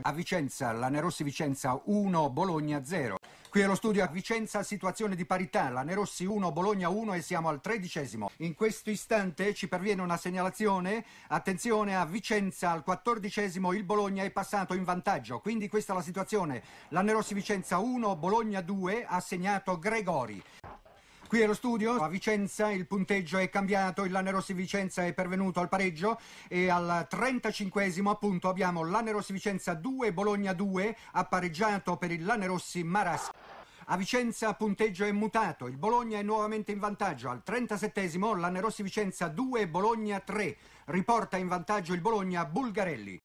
a Vicenza, la Nerossi Vicenza 1, Bologna 0. Qui allo studio a Vicenza, situazione di parità, la Nerossi 1, Bologna 1 e siamo al tredicesimo. In questo istante ci perviene una segnalazione, attenzione a Vicenza, al quattordicesimo il Bologna è passato in vantaggio, quindi questa è la situazione. La Nerossi Vicenza 1, Bologna 2, ha segnato Gregori. Qui è lo studio, a Vicenza il punteggio è cambiato, il Lanerossi Vicenza è pervenuto al pareggio e al 35esimo appunto abbiamo Lanerossi Vicenza 2, Bologna 2, appareggiato per il Lanerossi Maraschi. A Vicenza punteggio è mutato, il Bologna è nuovamente in vantaggio, al 37esimo Lanerossi Vicenza 2, Bologna 3, riporta in vantaggio il Bologna Bulgarelli.